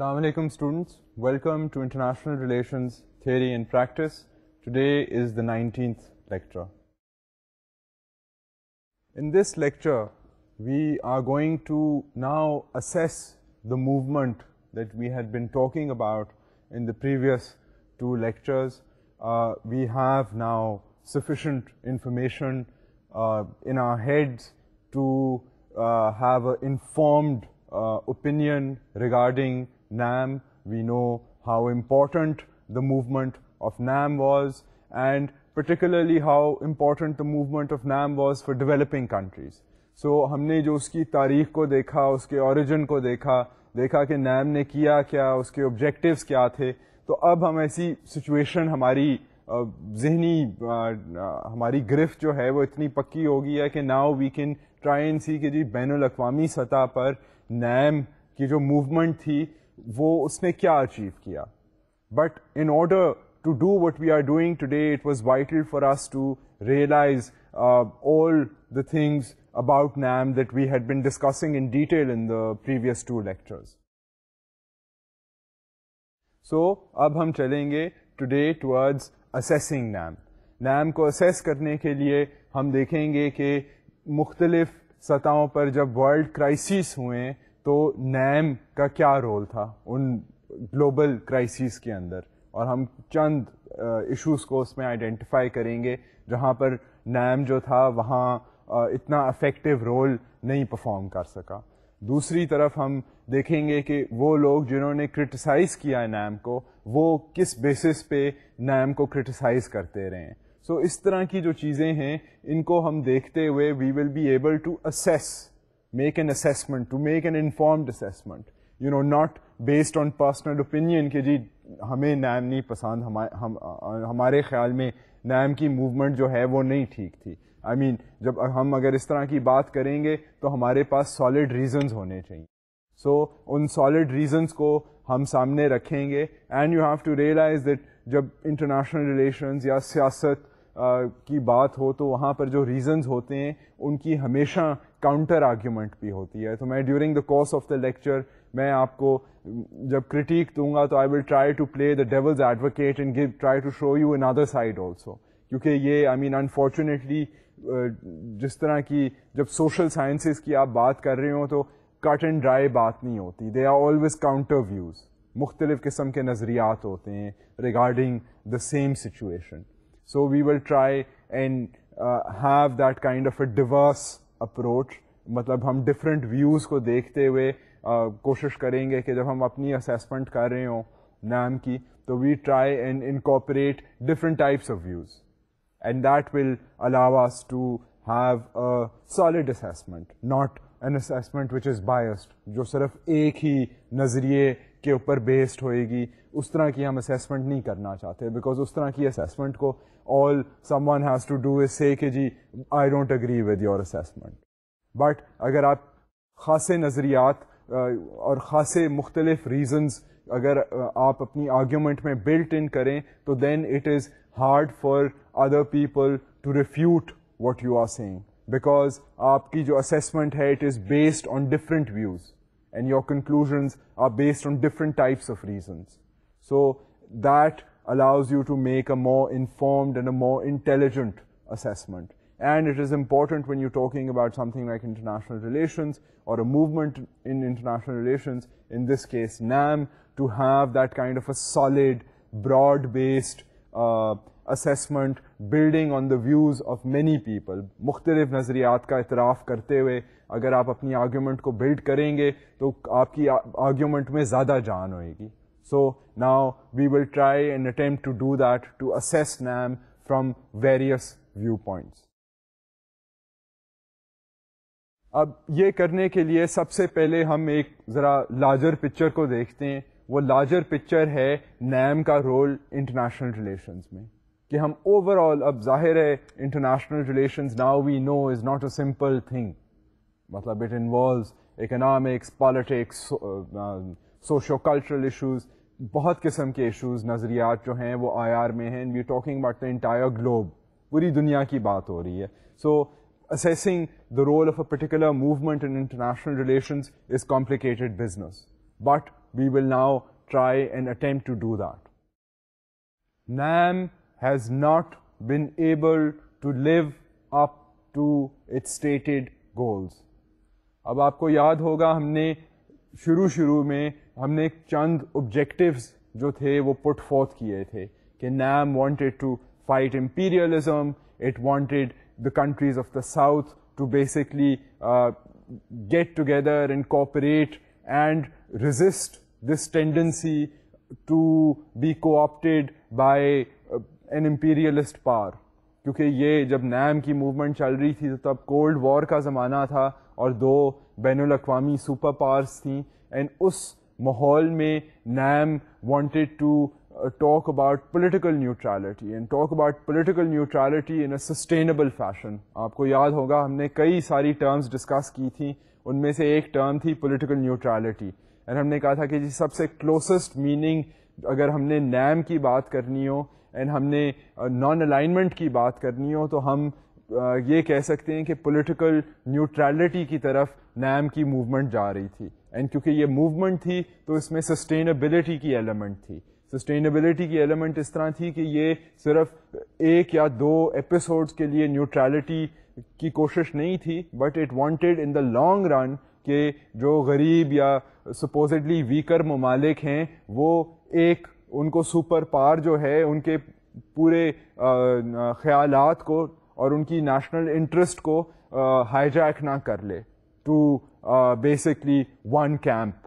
Assalamualaikum students, welcome to International Relations Theory and Practice. Today is the 19th lecture. In this lecture, we are going to now assess the movement that we had been talking about in the previous two lectures. Uh, we have now sufficient information uh, in our heads to uh, have an informed uh, opinion regarding NAM. We know how important the movement of NAM was and particularly how important the movement of NAM was for developing countries. So so, हमने जो उसकी तारीख को देखा उसके origin को देखा देखा कि नैम ने किया क्या उसके ऑब्जेक्टिव्स क्या थे तो अब हम ऐसी सिचुएशन हमारी जहनी हमारी गिरफ्त जो है वो इतनी पक्की हो गई है कि now we can try and see कि जी बैन अवी सतह पर नैम की जो मूवमेंट थी वो उसने क्या अचीव किया but in order to do what we are doing today it was vital for us to realize all the things about NAM that we had been discussing in detail in the previous two lectures. So, अब हम चलेंगे today towards assessing NAM. NAM को assess करने के लिए हम देखेंगे कि मुख्तलिफ सतहों पर जब वर्ल्ड क्राइसिस हुए तो नैम का क्या रोल था उन ग्लोबल क्राइसिस के अंदर और हम चंद इश्यूज को उसमें आइडेंटिफाई करेंगे जहां पर नैम जो था वहां इतना अफेक्टिव रोल नहीं परफॉर्म कर सका दूसरी तरफ हम देखेंगे कि वो लोग जिन्होंने क्रिटिसाइज़ किया नैम को वो किस बेसिस पे नैम को क्रिटिसाइज़ करते रहे सो so, इस तरह की जो चीज़ें हैं इनको हम देखते हुए we will be able to assess make an assessment, to make an informed assessment, you know, not based on personal opinion कि जी हमें नैम नहीं पसंद हमारे हम हमारे ख्याल में नैम की मूवमेंट जो है वो नहीं ठीक थी आई I मीन mean, जब हम अगर इस तरह की बात करेंगे तो हमारे पास सॉलिड रीजंस होने चाहिए सो so, उन सॉलिड रीजंस को हम सामने रखेंगे and you have to realize that जब इंटरनेशनल रिलेशंस या सियासत uh, की बात हो तो वहाँ पर जो रीजंस होते हैं उनकी हमेशा काउंटर आर्ग्यूमेंट भी होती है तो मैं during the course of the lecture मैं आपको जब क्रिटिक दूंगा तो I will try to play the devil's advocate and give try to show you in other side also क्योंकि ये आई मीन अनफॉर्चुनेटली जिस तरह की जब सोशल साइंसेस की आप बात कर रहे हो तो कट एंड ड्राई बात नहीं होती they are always counter views मुख्तलिफ़ किस्म के नज़रियात होते हैं regarding the same situation so we will try and have that kind of a diverse approach मतलब हम डिफरेंट व्यूज़ को देखते हुए कोशिश करेंगे कि जब हम अपनी असेसमेंट कर रहे हों नाम की तो we try and incorporate different types of views and that will allow us to have a solid assessment not an assessment which is biased जो सिर्फ एक ही नज़रिए के ऊपर बेस्ड होएगी उस तरह की हम असेसमेंट नहीं करना चाहते बिकॉज उस तरह की असेसमेंट को all someone has to do is say कि I don't agree with your assessment. But अगर आप खासे नज़रियात और खासे मुख्तलिफ reasons अगर आप अपनी argument में built in करें तो then it is hard for other people to refute what you are saying. Because आपकी जो assessment है it is based on different views. and your conclusions are based on different types of reasons. So that allows you to make a more informed and a more intelligent assessment. And it is important when you're talking about something like international relations or a movement in international relations, in this case NAM, to have that kind of a solid, broad-based uh, assessment building on the views of many people. मुख्तलिफ नज़रियात का इतराफ़ करते हुए अगर आप अपनी argument को build करेंगे तो आपकी आर्ग्यूमेंट में ज़्यादा जान होएगी So now we will try and attempt to do that to assess NAM from various viewpoints. अब ये करने के लिए सबसे पहले हम एक ज़रा लार्जर पिक्चर को देखते हैं वो लार्जर पिक्चर है नैम का रोल इंटरनेशनल रिलेशंस में कि हम ओवरऑल अब जाहिर है international relations now we know is not a simple thing मतलब it involves economics politics socio cultural issues बहुत किस्म के इश्यूज नज़रियात जो हैं वो आईआर में हैं and we talking about the entire globe पूरी दुनिया की बात हो रही है so assessing the role of a particular movement in international relation is complicated business but we will now try and attempt to do that. NAM has not been able to live up to its stated goals. अब आपको याद होगा हमने शुरू शुरू में हमने चंद objectives जो थे वो पुट फोर्थ किए थे कि NAM wanted to fight imperialism it wanted the countries of the south to basically get together and cooperate and resist this tendency to be co-opted by uh, an imperialist power क्योंकि ये जब NAM की movement चल रही थी तो तब cold war का ज़माना था और दो बैन अवी सुपर पावर्स थी एंड उस Mahal mein Nam wanted to uh, talk about political neutrality and talk about political neutrality in a sustainable fashion. आपको याद होगा हमने कई सारी terms discuss की थी उनमें से एक term थी political neutrality and हमने कहा था कि जी सबसे closest meaning अगर हमने NAM की बात करनी हो एंड हमने नॉन uh, अलाइनमेंट की बात करनी हो तो हम ये कह सकते हैं कि पॉलिटिकल न्यूट्रलिटी की तरफ नैम की मूवमेंट जा रही थी एंड क्योंकि ये मूवमेंट थी तो इसमें सस्टेनेबिलिटी की एलिमेंट थी सस्टेनेबिलिटी की एलिमेंट इस तरह थी कि ये सिर्फ एक या दो एपिसोड्स के लिए न्यूट्रलिटी की कोशिश नहीं थी but it wanted in the long run कि जो गरीब या सपोजिडली वीकर ममालिक हैं वो एक उनको सुपर पार जो है उनके पूरे ख्यालात को और उनकी नेशनल इंटरेस्ट को हाईजैक ना कर ले to basically one camp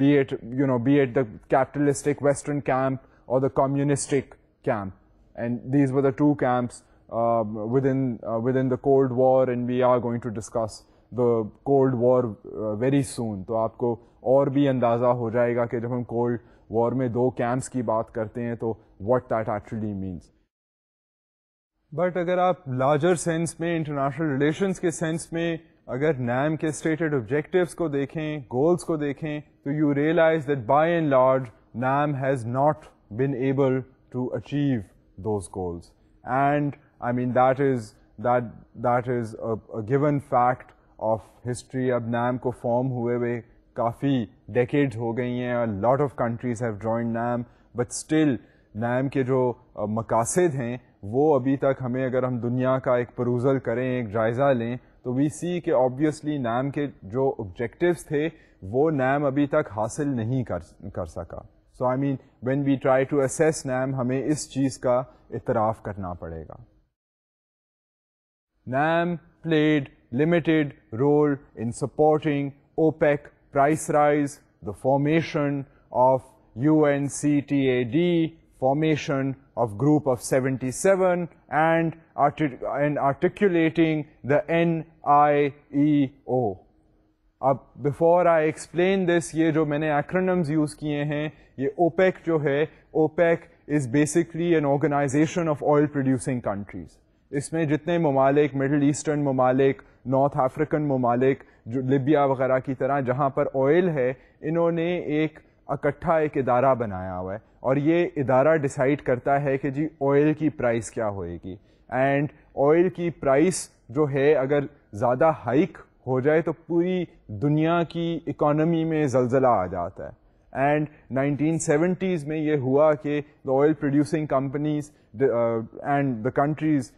be it you know be it the capitalistic western camp और the communistic camp and these were the two camps within uh, within the Cold War, and we are going to discuss the Cold War uh, very soon. तो आपको और भी अंदाज़ा हो जाएगा कि जब हम Cold War में दो कैंप्स की बात करते हैं तो what that actually means. But अगर आप लार्जर सेंस में इंटरनेशनल रिलेशंस के सेंस में अगर नैम के स्टेटेड ऑब्जेक्टिव्स को देखें गोल्स को देखें तो you realize that by and large NAM has not been able to achieve those goals. And I mean, that is, that, that is a, a given fact of history. अब NAM को form हुए हुए काफ़ी decades हो गई हैं a lot of countries have joined NAM, but still NAM के जो मकासद हैं वो अभी तक हमें अगर हम दुनिया का एक परूजल करें एक जायज़ा लें तो वी सी के ऑब्वियसली नैम के जो ऑब्जेक्टिव थे वो नैम अभी तक हासिल नहीं कर कर सका so I mean when we try to assess NAM हमें इस चीज़ का इतराफ़ करना पड़ेगा NAM played limited role in supporting OPEC price rise, the formation of UNCTAD, formation of group of 77 and, artic and articulating the NIEO. अब before I explain this ये जो मैंने एक्रोनम्स यूज किए हैं ये ओपेक जो है OPEC is basically an organization of oil producing countries इसमें जितने ममालिक मिडल ईस्टर्न ममालिक नॉर्थ अफ्रीकन ममालिक जो लिबिया वगैरह की तरह जहाँ पर ऑयल है इन्होंने एक इकट्ठा एक इदारा बनाया हुआ है और ये इदारा डिसाइड करता है कि जी ऑयल की प्राइस क्या होएगी एंड ऑयल की प्राइस जो है अगर ज़्यादा हाइक हो जाए तो पूरी दुनिया की इकोनॉमी में जलजला आ जाता है एंड 1970s में ये हुआ कि the oil producing companies and the countries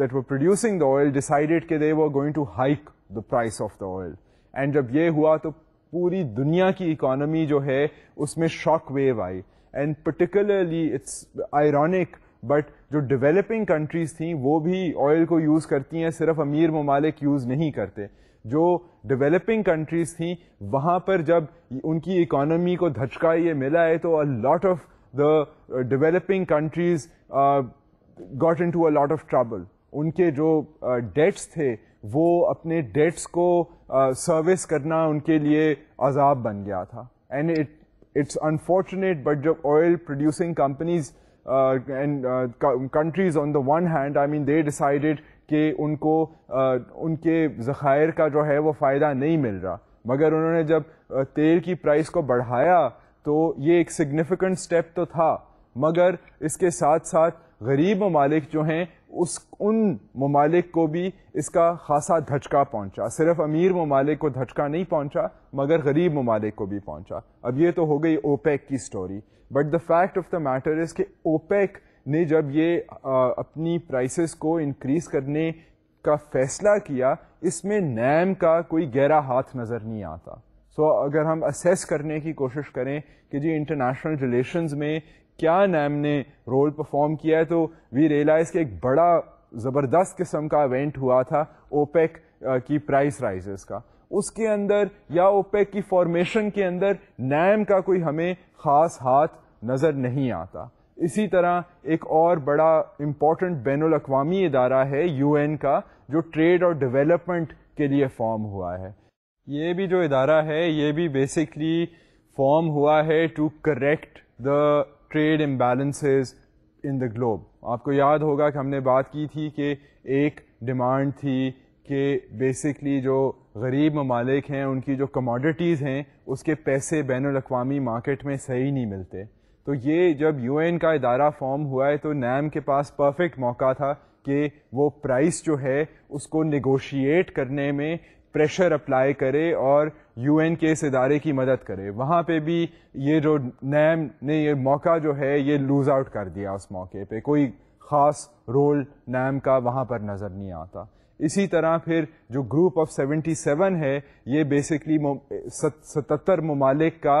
that were producing the oil decided कि they were going to hike the price of the oil and जब ये हुआ तो पूरी दुनिया की इकोनॉमी जो है उसमें शॉक वेव आई and particularly it's ironic but जो डेवलपिंग कंट्रीज थी वो भी ऑयल को यूज़ करती हैं सिर्फ अमीर ममालिक यूज़ नहीं करते जो डेवलपिंग कंट्रीज थी वहाँ पर जब उनकी इकोनॉमी को धचका ये मिला है तो a lot of the developing countries got into a lot of trouble उनके जो डेट्स uh, थे वो अपने डेट्स को सर्विस uh, करना उनके लिए अजाब बन गया था and it It's unfortunate, but the oil producing companies uh, and uh, countries on the one hand, I mean, they decided ke unko uh, unke zakhair ka jo hai wo fayda nahi mil raha magar unhone jab uh, tel ki price ko badhaya to ye ek significant step to tha magar iske sath sath गरीब ममालिक जो हैं उस उन ममालिक को भी इसका खासा धचका पहुंचा सिर्फ अमीर ममालिक को धचका नहीं पहुंचा मगर गरीब ममालिक को भी पहुंचा अब ये तो हो गई ओपेक की story but the fact of the matter is कि ओपेक ने जब ये आ, अपनी प्राइसेस को इंक्रीज करने का फैसला किया इसमें नैम का कोई गहरा हाथ नज़र नहीं आता सो so, अगर हम असेस करने की कोशिश करें कि जी इंटरनेशनल रिलेशंस में क्या नैम ने रोल परफॉर्म किया है तो वी रियलाइज कि एक बड़ा ज़बरदस्त किस्म का इवेंट हुआ था ओपेक की प्राइस राइजेस का उसके अंदर या ओपेक की फॉर्मेशन के अंदर नैम का कोई हमें ख़ास हाथ नज़र नहीं आता इसी तरह एक और बड़ा इम्पॉर्टेंट बैन अवी इदारा है यूएन का जो ट्रेड और डेवलपमेंट के लिए फॉर्म हुआ है ये भी जो इदारा है ये भी बेसिकली फॉर्म हुआ है to correct the trade imbalances in the globe आपको याद होगा कि हमने बात की थी कि एक डिमांड थी कि बेसिकली जो गरीब ममालिक हैं उनकी जो कमोडिटीज़ हैं उसके पैसे बैन अवी मार्केट में सही नहीं मिलते तो ये जब यूएन का इदारा फॉर्म हुआ है तो नैम के पास परफेक्ट मौका था कि वो प्राइस जो है उसको निगोशिएट करने में प्रेशर अप्लाई करे और यूएन के इस इदारे की मदद करे वहाँ पे भी ये जो नैम ने ये मौका जो है ये लूज़ आउट कर दिया उस मौके पे कोई ख़ास रोल नैम का वहाँ पर नज़र नहीं आता इसी तरह फिर जो ग्रुप ऑफ 77 है ये बेसिकली सतहत्तर ममालिक का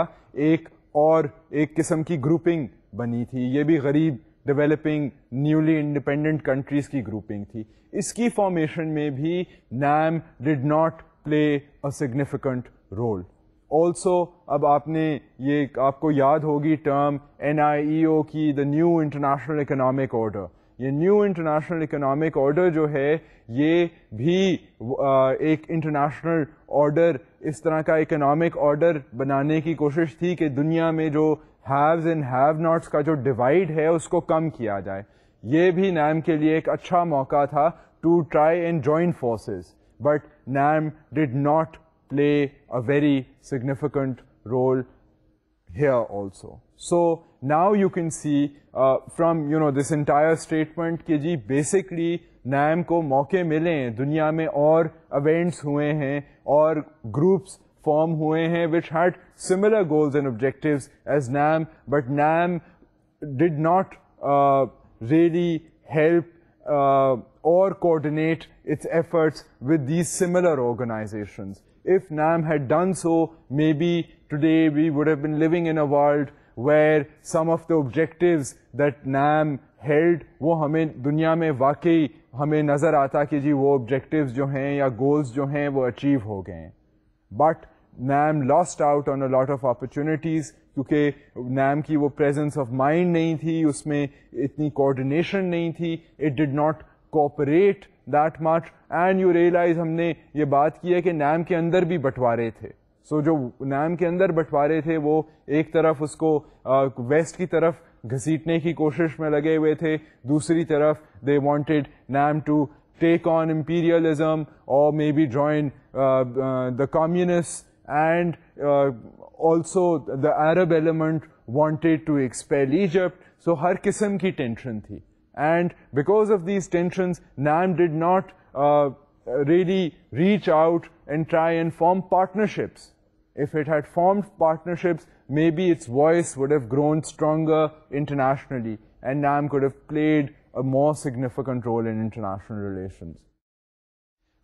एक और एक किस्म की ग्रुपिंग बनी थी ये भी गरीब डेवलपिंग न्यूली इंडिपेंडेंट कंट्रीज़ की ग्रुपिंग थी इसकी फॉर्मेशन में भी NAM did not play a significant role also अब आपने ये आपको याद होगी टर्म एन e की the new international economic order ये न्यू इंटरनेशनल इकोनॉमिक ऑर्डर जो है ये भी एक इंटरनेशनल ऑर्डर इस तरह का इकोनॉमिक ऑर्डर बनाने की कोशिश थी कि दुनिया में जो हैव्स एंड हैव नॉट्स का जो डिवाइड है उसको कम किया जाए ये भी नैम के लिए एक अच्छा मौका था to try and join forces but NAM did not play a very significant role here also. So now you can see uh, from you know this entire statement ke basically Namko ko mauke mile mein aur events huye or groups form huye which had similar goals and objectives as NAM but NAM did not uh, really help uh, or coordinate its efforts with these similar organizations. If Nam had done so, maybe today we would have been living in a world where some of the objectives that Nam held, वो हमें दुनिया में वाकई हमें नज़र आता कि जी वो ऑब्जेक्टिव्स जो हैं या गोल्स जो हैं वो अचीव हो गए हैं but NAM lost out on a lot of opportunities क्योंकि नैम की वो प्रेजेंस ऑफ माइंड नहीं थी उसमें इतनी कोऑर्डिनेशन नहीं थी it did not cooperate that much and you realize हमने ये बात की है कि नैम के अंदर भी बंटवारे थे सो so, जो नैम के अंदर बंटवारे थे वो एक तरफ उसको आ, वेस्ट की तरफ घसीटने की कोशिश में लगे हुए थे दूसरी तरफ they wanted NAM to take on imperialism or maybe join uh, uh, the communists and uh, also the Arab element wanted to expel Egypt. So हर किस्म की tension थी And because of these tensions, NAM did not uh, really reach out and try and form partnerships. If it had formed partnerships, maybe its voice would have grown stronger internationally, and NAM could have played a more significant role in international relations.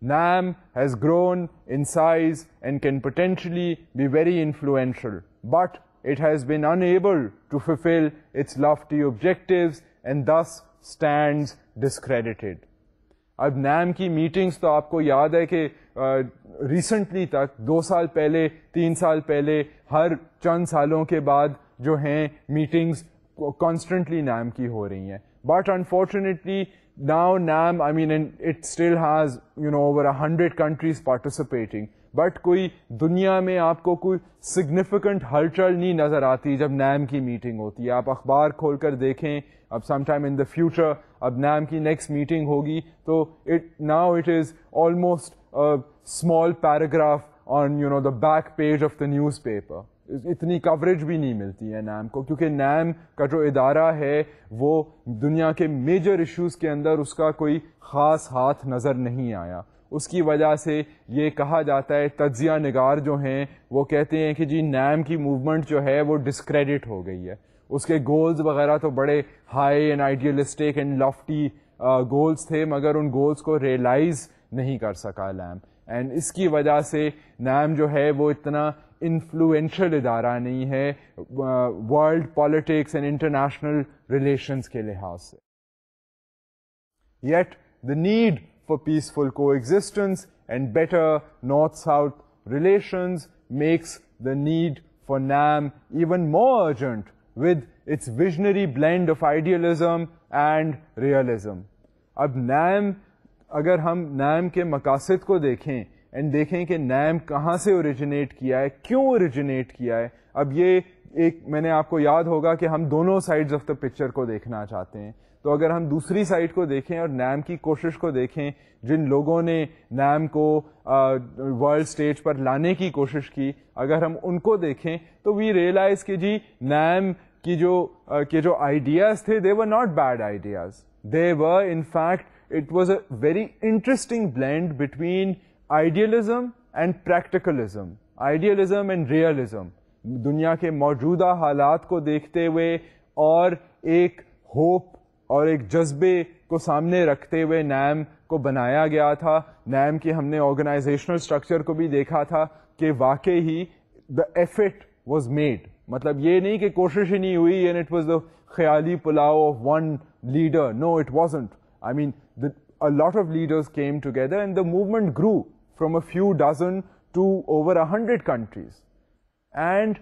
NAM has grown in size and can potentially be very influential, but it has been unable to fulfill its lofty objectives and thus stands discredited. अब NAM की meetings तो आपको याद है कि recently uh, तक दो साल पहले तीन साल पहले हर चंद सालों के बाद जो हैं मीटिंग्स कॉन्स्टेंटली नैम की हो रही हैं but unfortunately now NAM, I mean, it still has, you know, over 100 countries participating. But कोई दुनिया में आपको कोई सिग्निफिकेंट हलचल नहीं नज़र आती जब नैम की मीटिंग होती है आप अखबार खोल कर देखें अब समाइम इन द फ्यूचर अब नैम की नेक्स्ट मीटिंग होगी तो it now it is almost small paragraph on you know the back page of the newspaper इतनी कवरेज भी नहीं मिलती है नैम को क्योंकि नैम का जो इदारा है वो दुनिया के मेजर इश्यूज़ के अंदर उसका कोई ख़ास हाथ नज़र नहीं आया उसकी वजह से ये कहा जाता है तजिया नगार जो हैं वो कहते हैं कि जी नैम की मूवमेंट जो है वो डिसक्रेडिट हो गई है उसके गोल्स वगैरह तो बड़े high and idealistic and lofty goals थे मगर उन गोल्स को रियलाइज़ नहीं कर सका नैम एंड इसकी वजह से नैम जो है वो इतना इन्फ्लुएंशल इदारा नहीं है world politics and international relation के लिहाज से yet the need for peaceful coexistence and better North-South relations makes the need for NAM even more urgent with its visionary blend of idealism and realism. Ab NAM, agar hum NAM ke makasit ko देखें and देखें ke NAM kahan se originate kiya hai, kyun originate kiya hai, ab yeh ایک میں نے آپ کو یاد ہوگا کہ ہم دونوں سائڈز آف دا پکچر کو دیکھنا چاہتے ہیں तो अगर हम दूसरी साइड को देखें और नैम की कोशिश को देखें जिन लोगों ने नैम को वर्ल्ड स्टेज पर लाने की कोशिश की अगर हम उनको देखें तो वी रियलाइज़ कि जी नैम की जो uh, के जो आइडियाज़ थे they were not bad ideas they were in fact it was a very interesting blend between idealism and practicalism idealism and realism दुनिया के मौजूदा हालात को देखते हुए और एक होप और एक जज्बे को सामने रखते हुए नैम को बनाया गया था नैम की हमने ऑर्गेनाइजेशनल स्ट्रक्चर को भी देखा था कि वाकई ही द एफर्ट वॉज मेड मतलब ये नहीं कि कोशिश ही नहीं हुई एंड इट वॉज द ख्याली पुलाव of one leader no it wasn't I mean the a lot of leaders came together and the movement grew from a few dozen to over a hundred countries. And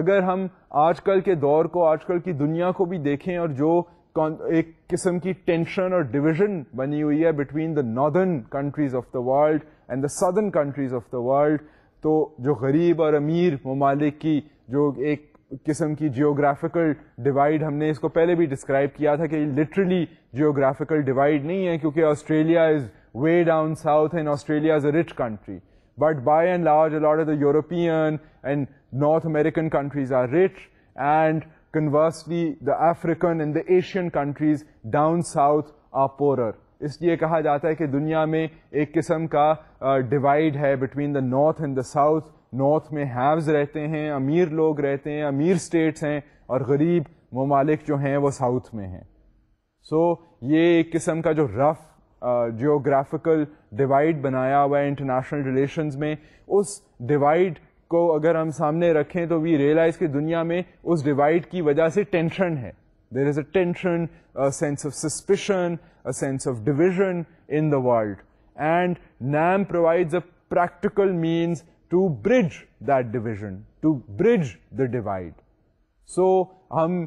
अगर हम आजकल के दौर को आजकल की दुनिया को भी देखें और जो एक किस्म की टेंशन और डिवीजन बनी हुई है between the northern countries of the world and the southern countries of the world तो जो गरीब और अमीर ममालिक की जो एक किस्म की जियोग्राफिकल डिवाइड हमने इसको पहले भी डिस्क्राइब किया था कि लिटरली जियोग्राफिकल डिवाइड नहीं है क्योंकि Australia is way down south and Australia is a rich country but by and large a lot of the European and North American countries are rich and Conversely, the African and the Asian countries down south are poorer. इसलिए कहा जाता है कि दुनिया में एक किस्म का डिवाइड uh, है between the north and the south north में हैव्स रहते हैं अमीर लोग रहते हैं अमीर स्टेट्स हैं और गरीब ममालिक जो हैं वो साउथ में हैं सो so, ये एक किस्म का जो रफ़ जियोग्राफिकल डिवाइड बनाया हुआ है इंटरनेशनल रिलेशंस में उस डिवाइड को अगर हम सामने रखें तो वी रियलाइज कि दुनिया में उस डिवाइड की वजह से टेंशन है there is a tension sense of suspicion a sense of division in the world. And NAM provides a practical means to bridge that division, to bridge the divide. So, हम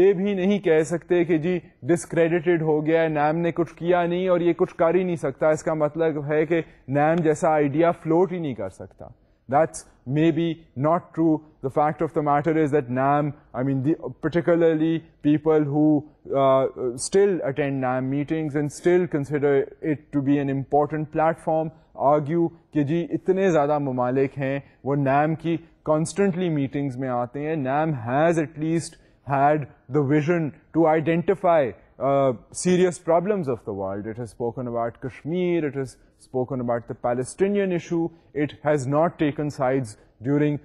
ये भी नहीं कह सकते कि जी डिस्क्रेडिटेड हो गया है नैम ने कुछ किया नहीं और ये कुछ कर ही नहीं सकता इसका मतलब है कि नैम जैसा आइडिया फ्लोट ही नहीं कर सकता That's maybe not true. The fact of the matter is that NAM, I mean, particularly people who uh, still attend NAM meetings and still consider it to be an important platform, argue that जी इतने ज़्यादा ममालिक हैं वो NAM की constantly meetings में आते हैं. NAM has at least had the vision to identify uh, serious problems of the world. It has spoken about Kashmir, it has spoken about the Palestinian issue. It has not taken sides during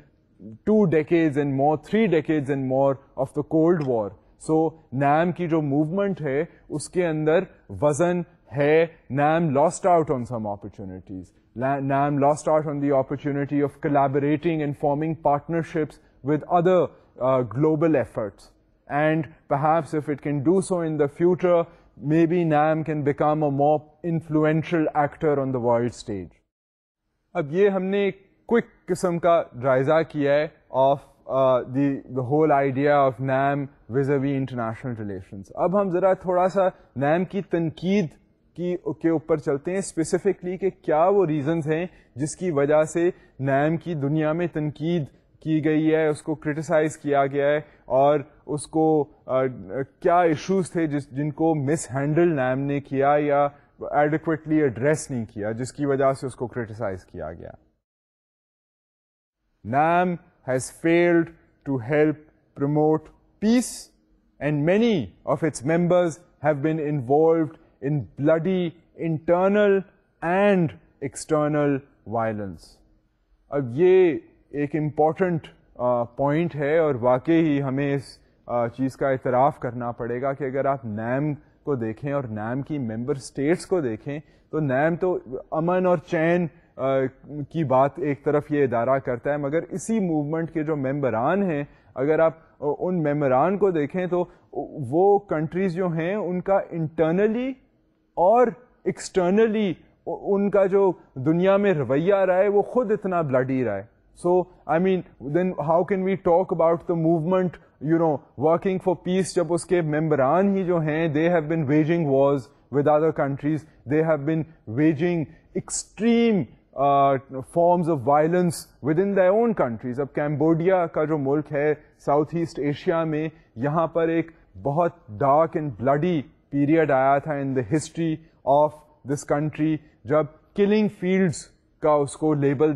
two decades and more, three decades and more of the Cold War. So, NAM ki jo movement hai, uske andar वजन hai. NAM lost out on some opportunities. NAM lost out on the opportunity of collaborating and forming partnerships with other uh, global efforts. And perhaps if it can do so in the future, maybe NAM can become a more influential actor on the world stage. अब ये हमने एक quick किस्म का जायजा किया है of the whole idea of NAM vis a vis international relations अब हम ज़रा थोड़ा सा नैम की तनकीद की के ऊपर चलते हैं स्पेसिफिकली कि क्या वो रीज़न्स हैं जिसकी वजह से नैम की दुनिया में तनकीद की गई है उसको क्रिटिसाइज़ किया गया है और उसको आ, क्या इश्यूज थे जिस जिनको मिस हैंडल नैम ने किया या एडिक्वेटली एड्रेस नहीं किया जिसकी वजह से उसको क्रिटिसाइज किया गया NAM has failed to help promote peace, and many of its members have been involved in bloody internal and external violence. अब ये एक इम्पॉर्टेंट पॉइंट है और वाकई ही हमें इस चीज़ का इतराफ़ करना पड़ेगा कि अगर आप नैम को देखें और नैम की मेंबर स्टेट्स को देखें तो नैम तो अमन और चैन की बात एक तरफ ये इदारा करता है मगर इसी मूवमेंट के जो मेम्बरान हैं अगर आप उन मेम्बरान को देखें तो वो कंट्रीज़ जो हैं उनका इंटरनली और एक्सटर्नली उनका जो दुनिया में रवैया रहा है वो खुद इतना ब्लडी रहा है So, I mean, then how can we talk about the movement, you know, working for peace, jab uske memberan hi they have been waging wars with other countries, they have been waging extreme uh, forms of violence within their own countries. Ab Cambodia ka jo Southeast Asia mein, yahaan par ek dark and bloody period aya tha in the history of this country, jab killing fields ka usko label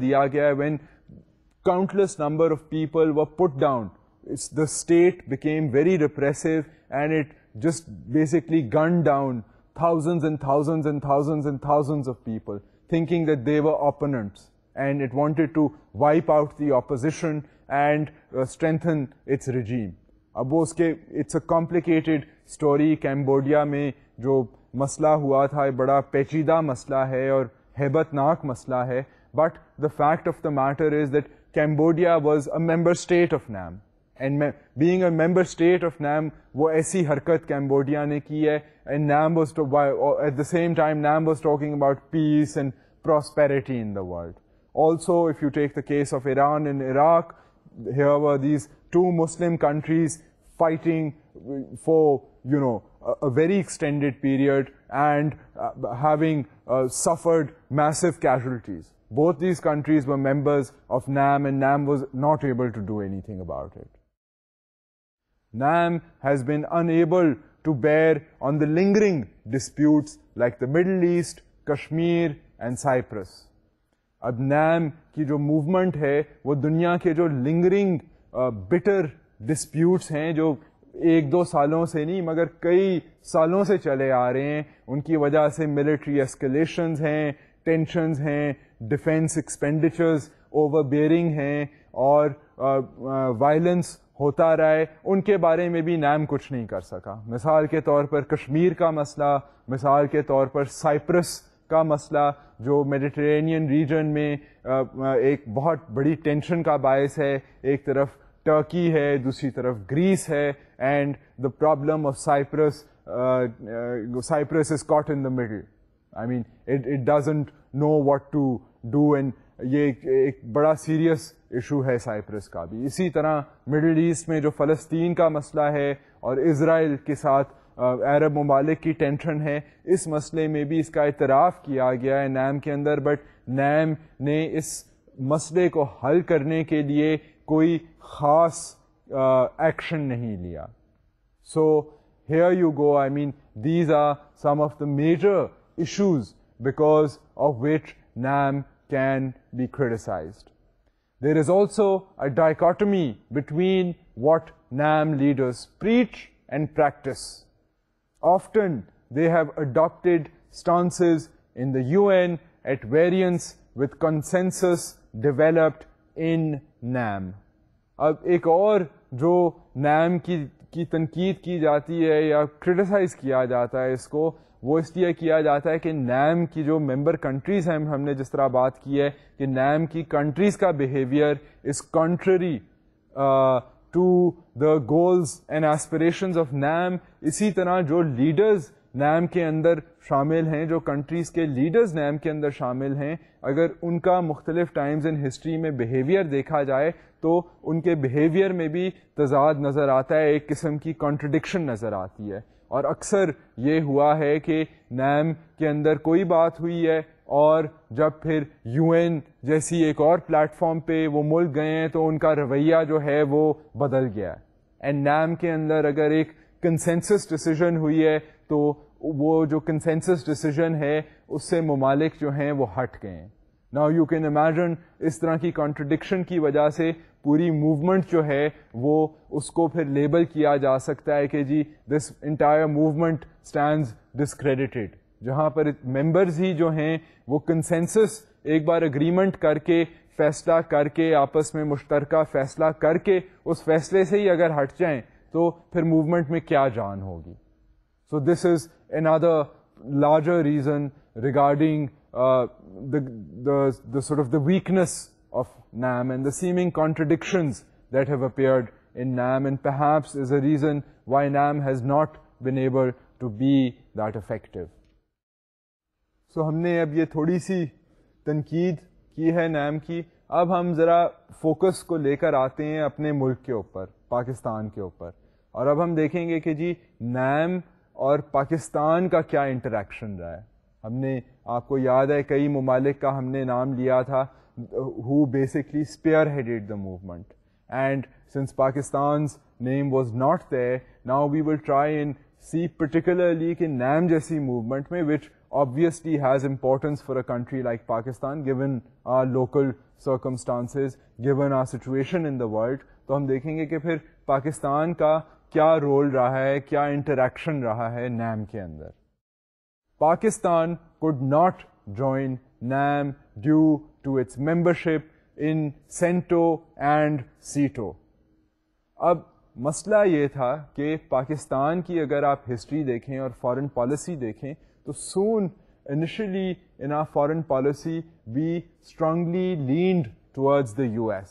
countless number of people were put down. It's, the state became very repressive and it just basically gunned down thousands and thousands and thousands and thousands of people, thinking that they were opponents. And it wanted to wipe out the opposition and uh, strengthen its regime. अब वो उसके it's a complicated story Cambodia में जो मसला हुआ था बड़ा पेचीदा मसला है और हैबतनाक मसला है but the fact of the matter is Cambodia was a member state of Nam, and being a member state of Nam, वो ऐसी हरकत कैम्बोडिया ने की है and NAM was at the same time NAM was talking about peace and prosperity in the world also if you take the case of Iran and Iraq here were these two Muslim countries fighting uh, for, you know, a, a very extended period and uh, having uh, suffered massive casualties. Both these countries were members of NAM and NAM was not able to do anything about it. NAM has been unable to bear on the lingering disputes like the Middle East, Kashmir Kashmir and Cyprus अब NAM की जो movement है वो दुनिया के जो lingering bitter disputes हैं ایک دو سالوں سے نہیں مگر کئی سالوں سے چلے آ رہے ہیں ان کی وجہ سے ملٹری اسکلیشنز ہیں टेंशंस हैं डिफेंस एक्सपेंडिचर्स ओवरबियरिंग हैं और वायलेंस uh, uh, होता रहा है उनके बारे में भी नाम कुछ नहीं कर सका मिसाल के तौर पर कश्मीर का मसला मिसाल के तौर पर साइप्रस का मसला जो मेडिटेरेनियन रीजन में uh, uh, एक बहुत बड़ी टेंशन का बायस है एक तरफ टर्की है दूसरी तरफ ग्रीस है and the problem of Cyprus Cyprus is caught in the middle I mean it it doesn't know what to do and ये एक, एक बड़ा सीरियस इशू है साइप्रस का भी इसी तरह मिडिल ईस्ट में जो फ़लस्तीन का मसला है और इसराइल के साथ अरब ममालिक की टेंशन है इस मसले में भी इसका इतराफ़ किया गया है नैम के अंदर बट नैम ने इस मसले को हल करने के लिए कोई ख़ास एक्शन नहीं लिया so here you go I mean these are some of the major issues because of which NAM can be criticized. There is also a dichotomy between what NAM leaders preach and practice. Often, they have adopted stances in the UN at variance with consensus developed in NAM. अब एक और जो NAM की की तनकीद की जाती है या क्रिटिसाइज़ किया जाता है इसको वो इसलिए किया जाता है कि नैम की जो मेंबर कंट्रीज़ हैं हमने जिस तरह बात की है कि नैम की कंट्रीज़ का behaviour is contrary to the goals and aspirations of NAM इसी तरह जो लीडर्स नैम के अंदर शामिल हैं जो कंट्रीज़ के लीडर्स नैम के अंदर शामिल हैं अगर उनका मुख्तलिफ टाइम्स इन हिस्ट्री में बिहेवियर देखा जाए तो उनके बिहेवियर में भी तजाद नज़र आता है एक किस्म की कॉन्ट्रडिक्शन नज़र आती है और अक्सर ये हुआ है कि नैम के अंदर कोई बात हुई है और जब फिर यूएन जैसी एक और प्लेटफॉर्म पे वो मुल्क गए हैं तो उनका रवैया जो है वो बदल गया एंड नैम के अंदर अगर एक कंसेंसस डिसीजन हुई है तो वो जो कंसेंसस डिसीजन है उससे ममालिक जो हैं वो हट गए हैं नाउ यू कैन इमेजिन इस तरह की कॉन्ट्रडिक्शन की वजह से पूरी मूवमेंट जो है वो उसको फिर लेबल किया जा सकता है कि जी this entire movement stand discredited जहाँ पर मेंबर्स ही जो हैं वो कंसेंसस एक बार एग्रीमेंट करके फैसला करके आपस में मुश्तरका फैसला करके उस फैसले से ही अगर हट जाएं तो फिर मूवमेंट में क्या जान होगी so this is another larger reason regarding uh, the, the, the sort of the weakness of NAM and the seeming contradictions that have appeared in NAM and perhaps is a reason why NAM has not been able to be that effective. So we have ये थोड़ी सी तनकीद की है NAM की अब हम ज़रा focus को लेकर आते हैं अपने मुल्क के ऊपर पाकिस्तान के ऊपर और अब हम देखेंगे कि जी नैम और पाकिस्तान का क्या ہم نے آپ हमने आपको याद है कई ममालिक का हमने नाम लिया था who basically spearheaded the movement and since Pakistan's NAM was not they now we will try and see particularly کہ نیم جیسی موومنٹ میں وچ obviously has importance for a country like Pakistan given our local circumstances, given our situation in the world. So we will see फिर Pakistan Pakistan's role is, what interaction is in NAM. Ke andar. Pakistan could not join NAM due to its membership in CENTO and सीटो अब मसला ये था कि पाकिस्तान की अगर आप हिस्ट्री देखें और फॉरेन पॉलिसी देखें तो soon initially in our foreign policy we towards the US.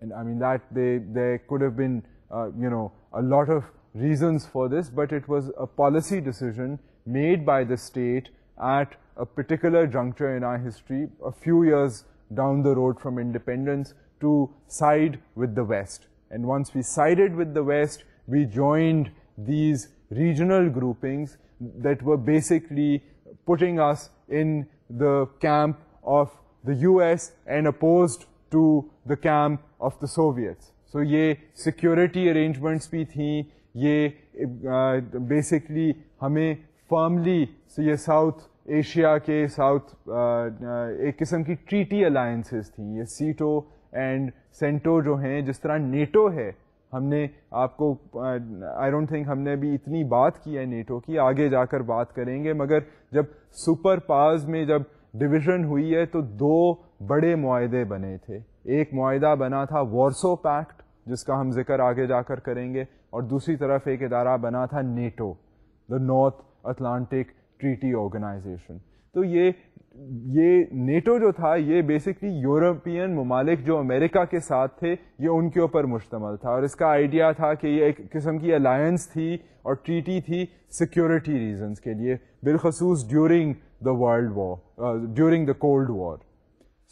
And I mean that there could have been, uh, you know, a lot of reasons for this, but it was a policy decision made by the state at a particular juncture in our history, a few years down the road from independence, to side with the West. And once we sided with the West, we joined these regional groupings that were basically putting us in the camp of the US and opposed to the camp of the Soviets. So ये security arrangements भी थी ये basically हमें firmly ये South Asia के South uh, uh, एक किस्म की ट्रीटी अलायंसेस थी ये सीटो एंड सेंटो जो हैं जिस तरह नेटो है हमने आपको आई डोंट थिंक हमने अभी इतनी बात की है नेटो की आगे जाकर बात करेंगे मगर जब सुपर पावर्स में जब डिवीजन हुई है तो दो बड़े माहदे बने थे एक माहा बना था वॉर्सो पैक्ट जिसका हम जिक्र आगे जाकर करेंगे और दूसरी तरफ एक इदारा बना था NATO the North Atlantic Treaty Organization तो ये ये नेटो जो था ये बेसिकली यूरोपियन ममालिक जो अमेरिका के साथ थे ये उनके ऊपर मुश्तमल था और इसका आइडिया था कि ये एक किस्म की अलायंस थी और ट्रीटी थी सिक्योरिटी रीजंस के लिए बिलखसूस during the world war during the cold war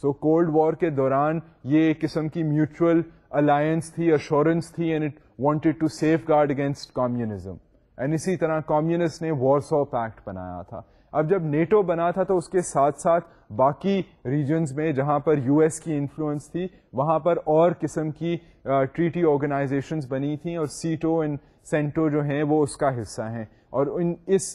so cold war के दौरान ये एक किस्म की म्यूचुअल अलायंस थी अश्योरेंस थी and it wanted to safeguard against communism and इसी तरह कम्युनिस्ट ने वॉरसो पैक्ट बनाया था अब जब नेटो बना था तो उसके साथ साथ बाकी रीजन्स में जहां पर यूएस की इन्फ्लुएंस थी वहां पर और किस्म की ट्रीटी ऑर्गेनाइजेशंस बनी थी और सीटो एंड सेंटो जो हैं वो उसका हिस्सा हैं और इन इस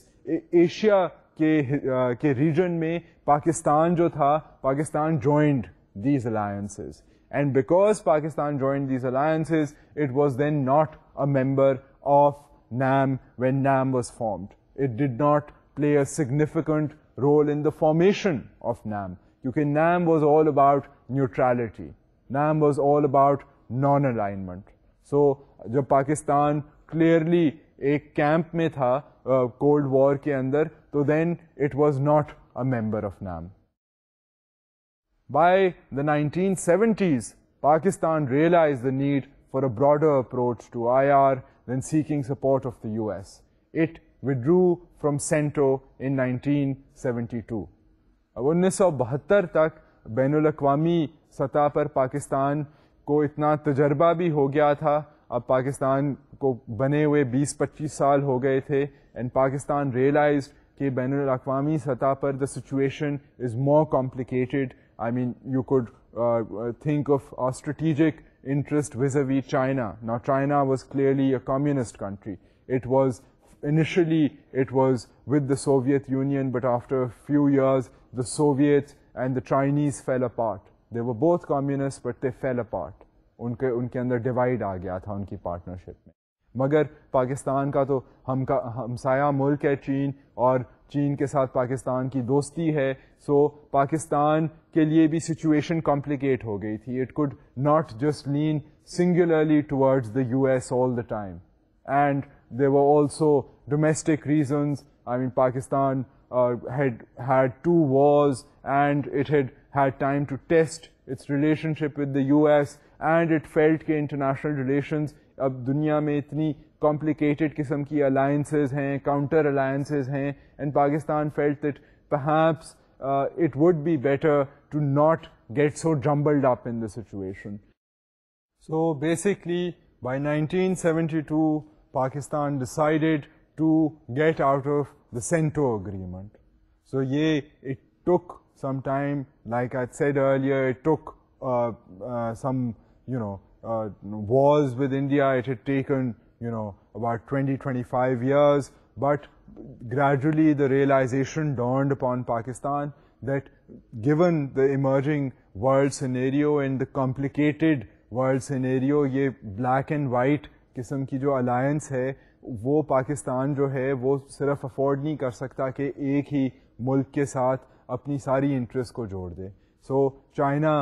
एशिया के आ, के रीजन में पाकिस्तान जो था Pakistan joined these alliances and because Pakistan joined these alliances it was then not a member of NAM when NAM was formed. It did not play a significant role in the formation of NAM. Because NAM was all about neutrality. NAM was all about non-alignment. So, जब Pakistan clearly a camp में था uh, Cold War के अंदर, तो then it was not a member of NAM. By the 1970s, Pakistan realized the need for a broader approach to IR than seeking support of the US. It withdrew from CENTO in 1972. अब of तक ban अवी सतह पर पाकिस्तान को इतना तजर्बा भी हो गया था अब पाकिस्तान को बने हुए 20-25 साल हो the, थे एंड पाकिस्तान रियलाइज कि बैन अवी सतह पर the situation is more complicated I mean you could think of strategic interest vis-a-vis -vis China. Now, China was clearly a communist country. It was, initially, it was with the Soviet Union, but after a few years, the Soviets and the Chinese fell apart. They were both communists, but they fell apart. उनके उनके अंदर divide आ गया था partnership partnership में मगर पाकिस्तान का तो हम का हमसाया मुल्क है चीन और चीन के साथ पाकिस्तान की दोस्ती है सो पाकिस्तान के लिए भी सिचुएशन कॉम्प्लिकेट हो गई थी it could not just lean singularly towards the US all the time and there were also domestic reasons. I mean, Pakistan uh, had had two wars and it had had time to test its relationship with the US and it felt that international relations अब दुनिया में इतनी complicated किस्म की alliances हैं, counter alliances हैं and Pakistan felt that perhaps uh, it would be better to not get so jumbled up in the situation. So basically, by 1972, Pakistan decided to get out of the CENTO agreement. So yeah, it took some time, like I said earlier, it took uh, uh, some, you know, uh, wars with India, it had taken, you know, about 20, 25 years, but gradually the realization dawned upon Pakistan that given the emerging world scenario and the complicated world scenario, ये black and white किस्म की जो alliance है, वो Pakistan जो है, वो सिर्फ afford नहीं कर सकता कि एक ही मुल्क के साथ अपनी सारी interest को जोड़ दे. So China,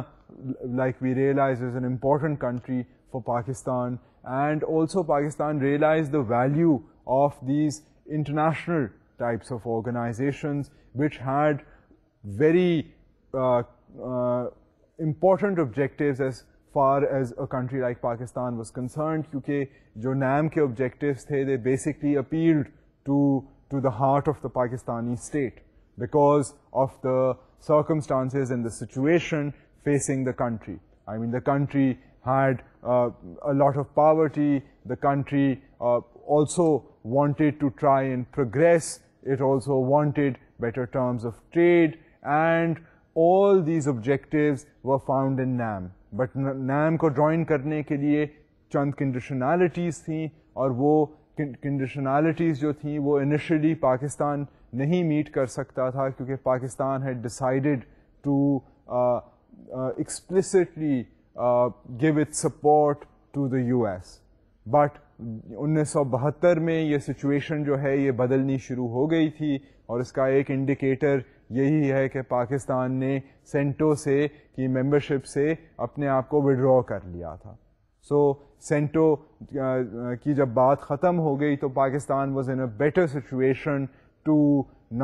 like we realize, is an important country for Pakistan and also Pakistan realized the value of these international types of organizations which had very uh, uh, important objectives as far as a country like Pakistan was concerned क्योंकि जो NAM ke objectives the they basically appealed to to the heart of the Pakistani state because of the circumstances and the situation facing the country. I mean the country had uh, a lot of poverty, the country uh, also wanted to try and progress. It also wanted better terms of trade and all these objectives were found in NAM. But NAM को join करने के लिए चंद conditionalities थी और वो conditionalities जो थी वो इनिशियली पाकिस्तान नहीं मीट कर सकता था क्योंकि Pakistan had decided to explicitly give it support to the US but 1972 में ये सिचुएशन जो है ये बदलनी शुरू हो गई थी और इसका एक इंडिकेटर यही है कि पाकिस्तान ने सेंटो से की मेंबरशिप से अपने आप को विड्रॉ कर लिया था सो so, सेंटो की जब बात ख़त्म हो गई तो Pakistan was in a better situation to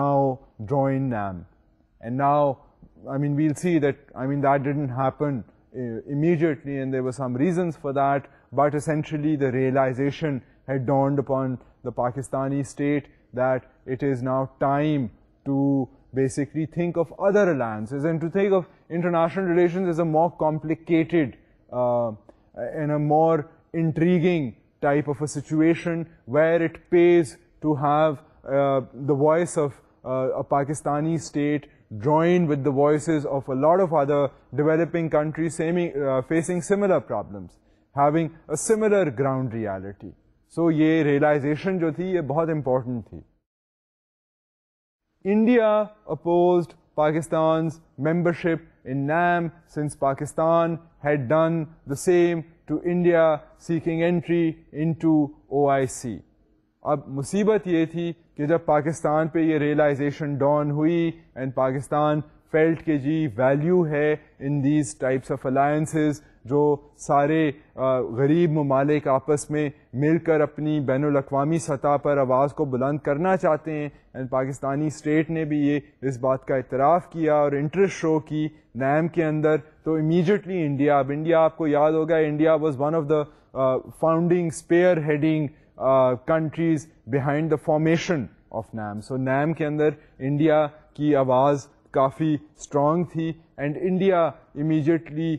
now join NAM. And now, I mean, we'll see that, I mean, that didn't happen uh, immediately and there were some reasons for that. but essentially the realization had dawned upon the Pakistani state that it is now time to basically think of other alliances and to think of international relations as a more complicated uh, and a more intriguing type of a situation where it pays to have uh, the voice of uh, a Pakistani state join with the voices of a lot of other developing countries uh, facing similar problems. having a similar ground reality. So ये realization जो थी ये बहुत important थी. India opposed Pakistan's membership in NAM since Pakistan had done the same to India seeking entry into OIC. अब मुसीबत ये थी कि जब पाकिस्तान पे ये रियलाइजेशन डॉन हुई एंड पाकिस्तान फेल्ट के जी वैल्यू है in these types of alliances जो सारे गरीब ममालिक आपस में मिलकर अपनी बैन अवी सतह पर आवाज़ को बुलंद करना चाहते हैं एंड पाकिस्तानी स्टेट ने भी ये इस बात का इतराफ़ किया और इंटरेस्ट शो की नैम के अंदर तो इमीडिएटली इंडिया अब इंडिया आपको याद होगा India was one of the founding spearheading countries behind the formation of NAM so NAM के अंदर इंडिया की आवाज़ काफ़ी स्ट्रांग थी and India immediately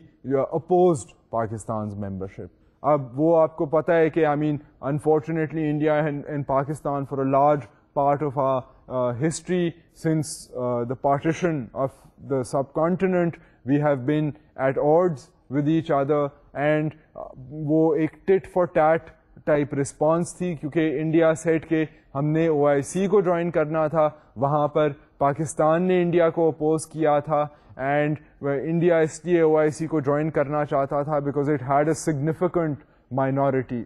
oppose Pakistan membership अब वो आपको पता है कि I mean unfortunately India and Pakistan for a large part of our uh, history since uh, the partition of the subcontinent we have been at odds with each other and uh, वो एक tit for tat type response थी क्योंकि India set के हमने ओ को join करना था वहाँ पर पाकिस्तान ने इंडिया को अपोज किया था एंड इंडिया इसलिए ओ को ज्वाइन करना चाहता था because it had a significant minority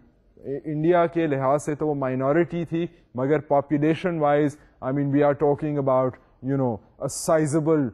India के लिहाज से तो वो माइनॉरिटी थी मगर population wise I mean we are talking about you know a sizeable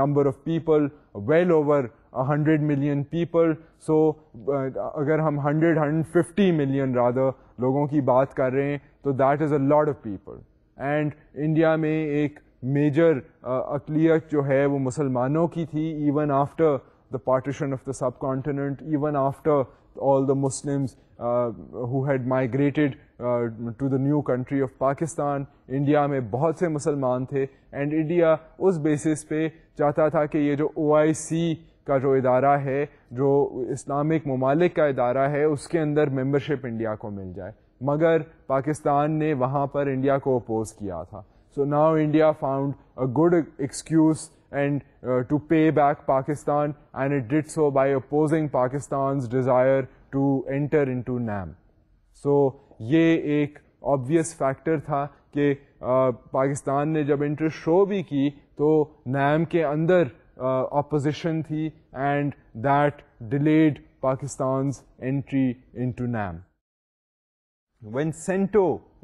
number of people well over 100 million people so अगर हम 100 150 मिलियन ज़्यादा लोगों की बात कर रहे हैं तो that is a lot of people and India में एक मेजर अकलीत uh, जो है वो मुसलमानों की थी even after the partition of the subcontinent even after all the Muslims uh, who had migrated uh, to the new country of Pakistan. India में बहुत से मुसलमान थे and India उस basis पे चाहता था कि ये जो OIC का जो इदारा है जो इस्लामिक ममालिक का इदारा है उसके अंदर मेंबरशिप इंडिया को मिल जाए मगर पाकिस्तान ने वहाँ पर इंडिया को अपोज़ किया था So now India found a good excuse and uh, to pay back Pakistan and it did so by opposing Pakistan's desire to enter into NAM. So ये एक obvious factor था कि पाकिस्तान uh, ने जब interest show भी की तो NAM के अंदर ऑपोजिशन uh, थी and that delayed Pakistan entry into NAM When CENTO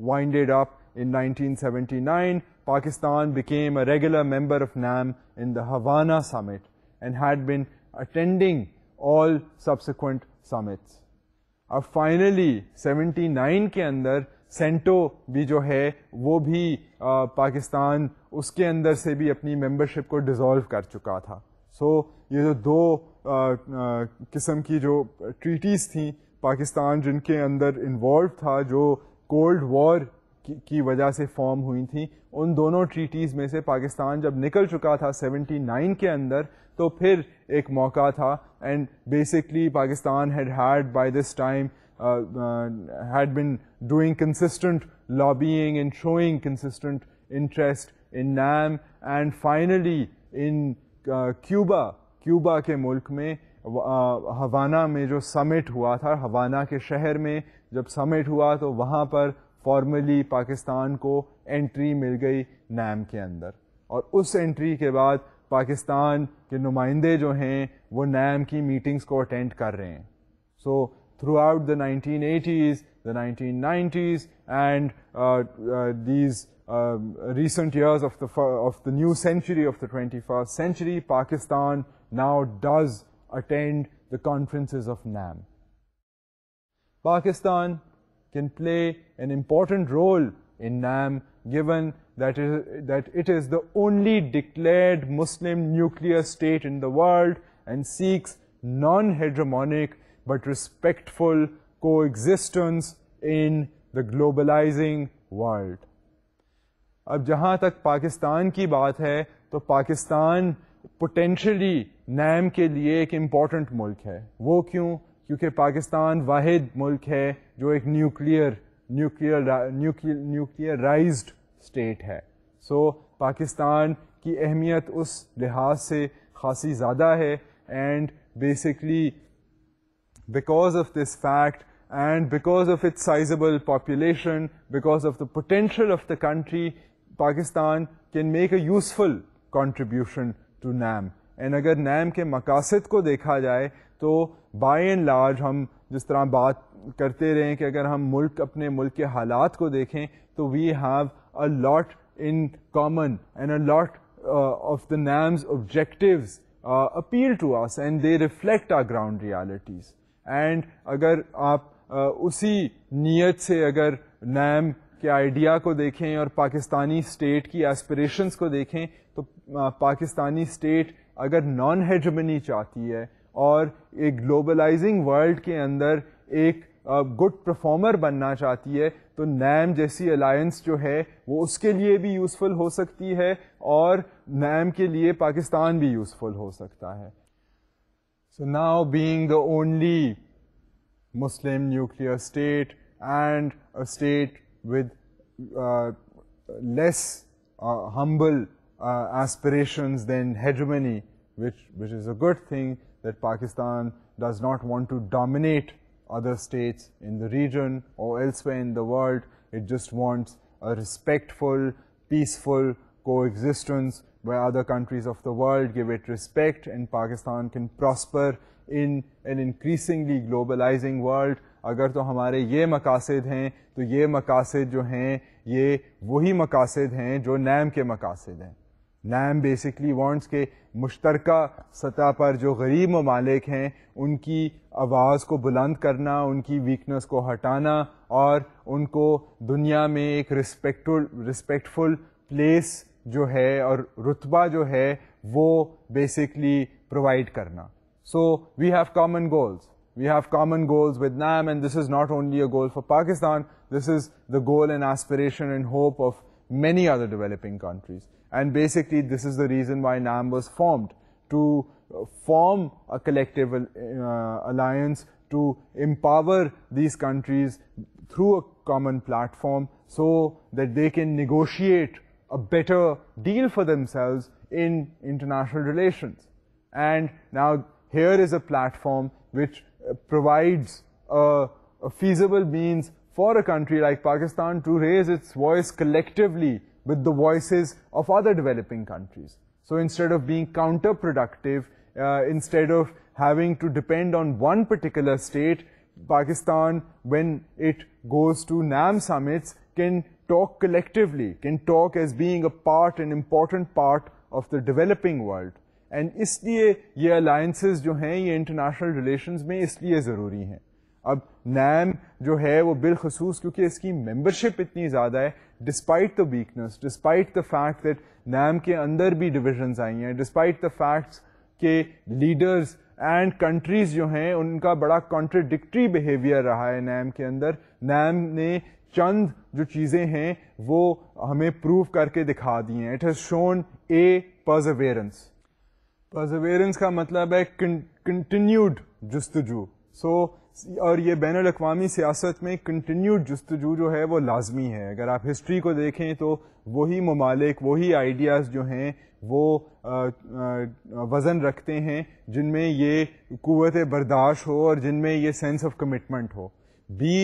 winded up, in 1979, Pakistan became a regular member of NAM in the Havana summit and had been attending all subsequent summits. अब finally 79 के अंदर CentOS भी जो है वो भी आ, पाकिस्तान उसके अंदर से भी अपनी मेंबरशिप को डिसॉल्व कर चुका था सो so, ये जो दो किस्म की जो ट्रीटीज़ थी पाकिस्तान जिनके अंदर इन्वॉल्व था जो कोल्ड वॉर की वजह से फॉर्म हुई थी उन दोनों ट्रीटीज़ में से पाकिस्तान जब निकल चुका था 79 के अंदर तो फिर एक मौका था and basically Pakistan had had by this time had been doing consistent lobbying and showing consistent interest in NAM and finally in Cuba Cuba के मुल्क में हवाना uh, में जो समिट हुआ था हवाना के शहर में जब समिट हुआ तो वहाँ पर फॉर्मली पाकिस्तान को एंट्री मिल गई नाम के अंदर और उस एंट्री के बाद पाकिस्तान के नुमाइंदे जो हैं वो नाम की मीटिंग्स को अटेंड कर रहे हैं so throughout the nineteen eighties the 1990s and uh, uh, these uh, recent years of the, of the new century of the 21st century, Pakistan now does attend the conferences of NAM. Pakistan can play an important role in NAM given that it, that it is the only declared Muslim nuclear state in the world and seeks non-hegemonic but respectful coexistence in the globalizing world. अब जहाँ तक पाकिस्तान की बात है तो Pakistan potentially NAM के लिए एक इम्पॉर्टेंट मुल्क है वो क्यों क्योंकि पाकिस्तान वाद मुल्क है जो एक nuclear nuclear nuclear nuclearize state है सो so, पाकिस्तान की अहमियत उस लिहाज से खासी ज़्यादा है and basically because of this fact and because of its sizable population, because of the potential of the country, Pakistan can make a useful contribution to NAM. And अगर NAM के मकासद को देखा जाए तो बाय एंड लार्ज हम जिस तरह बात करते रहें कि अगर हम मुल्क अपने मुल्क के हालात को देखें तो we have a lot in common and a lot of the NAM's objectives appeal to us and they reflect our ground realities and अगर आप uh, उसी नीयत से अगर नैम के आइडिया को देखें और पाकिस्तानी स्टेट की एस्पिरेशंस को देखें तो uh, पाकिस्तानी स्टेट अगर नॉन हेजमनी चाहती है और एक ग्लोबलाइजिंग वर्ल्ड के अंदर एक गुड परफॉर्मर बनना चाहती है तो नैम जैसी अलायंस जो है वो उसके लिए भी यूज़फुल हो सकती है और नैम के लिए पाकिस्तान भी यूज़फुल हो सकता है so now being the only Muslim nuclear state and a state with uh, less uh, humble uh, aspirations than hegemony, which, which is a good thing. that Pakistan does not want to dominate other states in the region or elsewhere in the world. It just wants a respectful, peaceful coexistence where other countries of the world give it respect and Pakistan can prosper in an increasingly globalizing world. अगर तो हमारे ये मकासद हैं तो ये मकासद जो हैं ये वही मकासद हैं जो नैम के मकासद हैं नैम बेसिकली वांट्स के मुश्तरक सतह पर जो गरीब ममालिक हैं उनकी आवाज़ को बुलंद करना उनकी वीकनेस को हटाना और उनको दुनिया में एक रिस्पेक्टुल रिस्पेक्टफुल प्लेस जो है और रुतबा जो है वो बेसिकली प्रोवाइड करना so we have common goals we have common goals with NAM and this is not only a goal for Pakistan, this is the goal and aspiration and hope of many other developing countries. And basically, this is the reason why NAM was formed, to uh, form a collective uh, alliance to empower these countries through a common platform so that they can negotiate a better deal for themselves in international relations. And now here is a platform which uh, provides a, a feasible means for a country like Pakistan to raise its voice collectively with the voices of other developing countries. So instead of being counterproductive, uh, instead of having to depend on one particular state, Pakistan, when it goes to NAM summits, can talk collectively, can talk as being a part, an important part of the developing world. And इसलिए ये alliances जो ye international relations में इसलिए ज़रूरी हैं. अब NAM जो है वो बिलखसूस क्योंकि इसकी मेंबरशिप इतनी ज़्यादा है despite the weakness despite the fact that NAM के अंदर भी डिविजन्स आई हैं डिस्पाइट द फैक्ट्स के लीडर्स एंड कंट्रीज जो हैं उनका बड़ा कॉन्ट्रडिक्ट्री बिहेवियर रहा है नैम के अंदर नैम ने चंद जो चीज़ें हैं वो हमें प्रूव करके दिखा दी हैं it has shown a perseverance perseverance का मतलब है कंटिन्यूड जस्तजू सो so, और ये बैन अवी सियासत में कंटिन्यूड जस्तजू जो है वो लाजमी है अगर आप हिस्ट्री को देखें तो वही ममालिक वही आइडियाज़ जो हैं वो वज़न रखते हैं जिनमें ये कुत बर्दाश्त हो और जिनमें ये सेंस ऑफ कमिटमेंट हो बी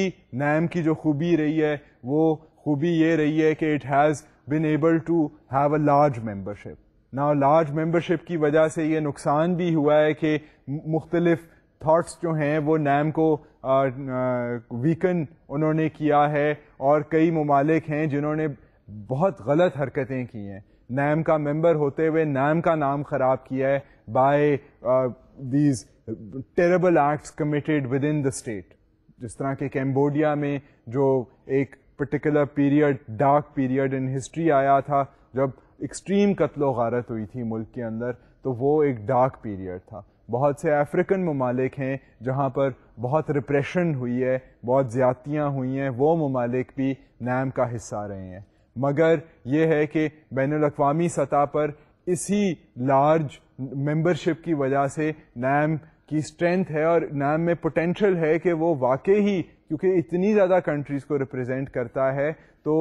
नैम की जो खूबी रही है वो खूबी ये रही है कि it has been able to have a large membership ना लार्ज मेम्बरशिप की वजह से ये नुकसान भी हुआ है कि मुख्तलिफ़ थॉट्स जो हैं वो नैम को वीकन उन्होंने किया है और कई ममालिक हैं जिन्होंने बहुत गलत हरकतें की हैं नैम का मेंबर होते हुए नैम का नाम ख़राब किया है by these terrible acts committed within the state जिस तरह के कैम्बोडिया में जो एक particular period dark period in history आया था जब एक्सट्रीम कत्लो गारत हुई थी मुल्क के अंदर तो वो एक डार्क पीरियड था बहुत से अफ्रीकन ममालिक हैं जहाँ पर बहुत रिप्रेशन हुई है बहुत ज़्यादतियाँ हुई हैं वो ममालिक भी नैम का हिस्सा रहे हैं मगर ये है कि बैन अवी सतह पर इसी लार्ज मेंबरशिप की वजह से नैम की स्ट्रेंथ है और नाम में पोटेंशियल है कि वो वाकई ही क्योंकि इतनी ज़्यादा कंट्रीज़ को रिप्रेजेंट करता है तो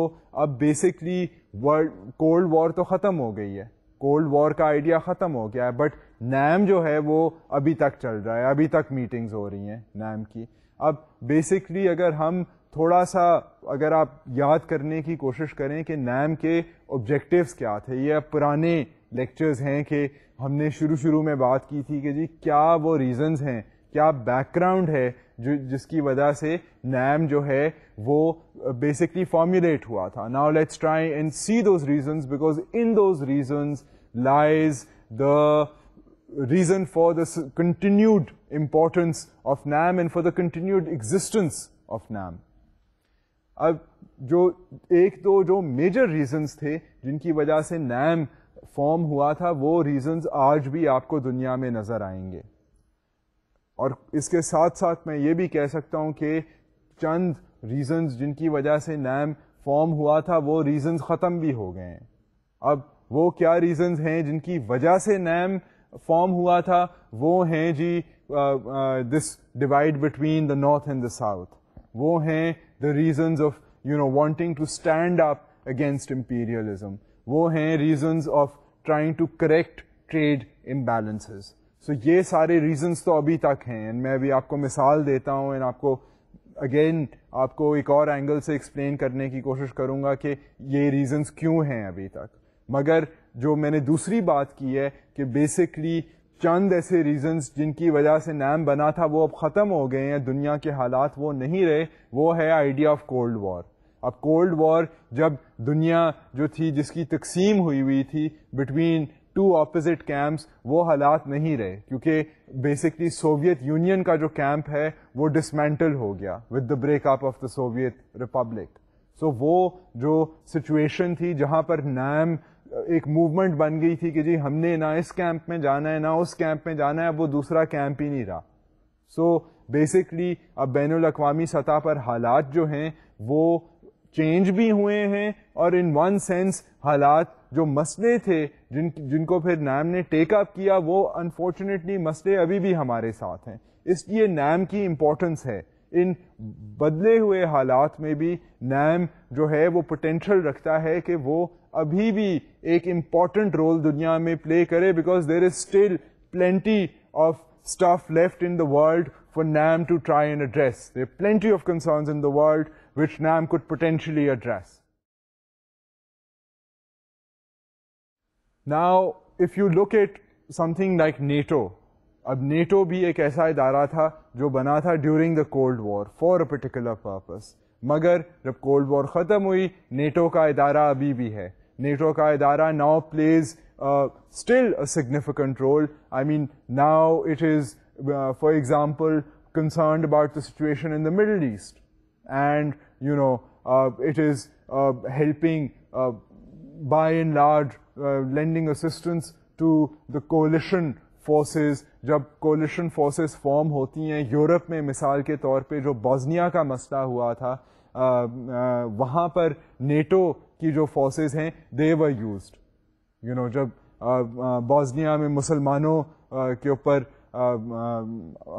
अब बेसिकली वर्ल्ड कोल्ड वॉर तो ख़त्म हो गई है कोल्ड वॉर का आइडिया ख़त्म हो गया है बट नैम जो है वो अभी तक चल रहा है अभी तक मीटिंग्स हो रही हैं नैम की अब बेसिकली अगर हम थोड़ा सा अगर आप याद करने की कोशिश करें कि नैम के ऑब्जेक्टिव्स क्या थे ये अब पुराने लेक्चर्स हैं कि हमने शुरू शुरू में बात की थी कि जी क्या वो रीज़न्स हैं क्या बैकग्राउंड है जो जिसकी वजह से नैम जो है वो बेसिकली uh, फॉर्मुलेट हुआ था now let's try and see those reasons because in those reasons lies the reason for the continued importance of NAM and for the continued existence of NAM. अब जो एक दो जो मेजर रीजंस थे जिनकी वजह से नैम फॉर्म हुआ था वो रीजंस आज भी आपको दुनिया में नजर आएंगे और इसके साथ साथ मैं ये भी कह सकता हूँ कि चंद रीज़न्स जिनकी वजह से नैम फॉर्म हुआ था वो रीज़न्स ख़त्म भी हो गए हैं अब वो क्या रीज़न्स हैं जिनकी वजह से नैम फॉर्म हुआ था वो हैं जी this divide between the north and the south वो हैं the reasons of you know wanting to stand up against imperialism वो हैं reasons of trying to correct trade imbalances so so, ये सारे रीजंस तो अभी तक हैं एंड मैं अभी आपको मिसाल देता हूँ एंड आपको अगेन आपको एक और एंगल से एक्सप्लेन करने की कोशिश करूँगा कि ये रीजंस क्यों हैं अभी तक मगर जो मैंने दूसरी बात की है कि बेसिकली चंद ऐसे रीजंस जिनकी वजह से नाम बना था वो अब ख़त्म हो गए हैं दुनिया के हालात वो नहीं रहे वो है आइडिया ऑफ कोल्ड वॉर अब कोल्ड वॉर जब दुनिया जो थी जिसकी तकसीम हुई हुई थी बिटवीन टू ऑपोजिट कैंप्स वो हालात नहीं रहे क्योंकि बेसिकली सोवियत यूनियन का जो कैंप है वो डिसमेंटल हो गया with the breakup of the Soviet Republic so वो जो सिचुएशन थी जहां पर नैम एक मूवमेंट बन गई थी कि जी हमने ना इस कैंप में जाना है ना उस कैंप में जाना है अब वो दूसरा कैंप ही नहीं रहा सो so, बेसिकली अब बैन अवी सतह पर हालात जो हैं वो चेंज भी हुए हैं और इन वन सेंस हालात जो मसले थे जिन जिनको फिर नैम ने टेकअप किया वो अनफॉर्चुनेटली मसले अभी भी हमारे साथ हैं इसलिए नैम की इम्पोर्टेंस है इन बदले हुए हालात में भी नैम जो है वो पोटेंशियल रखता है कि वो अभी भी एक इम्पॉर्टेंट रोल दुनिया में प्ले करे because there is still plenty of stuff left in the world for NAM to try and address. There are plenty of concerns in the world which NAM could potentially address. Now, if you look at something like NATO, अब NATO भी एक ऐसा इदारा था जो बना था during the cold war for a particular purpose मगर जब कोल्ड वॉर ख़त्म हुई नेटो का इदारा अभी भी है नेटो का इदारा now plays still a significant role I mean now it is concerned about the situation in the Middle East. And, you know, uh, it is uh, helping uh, by and large Uh, lending assistance to the coalition forces जब coalition forces form होती हैं Europe में मिसाल के तौर पे जो Bosnia का मसला हुआ था आ, uh, आ, uh, वहाँ पर नेटो की जो फोर्सेस हैं they were used you know जब बॉस्निया में मुसलमानों के ऊपर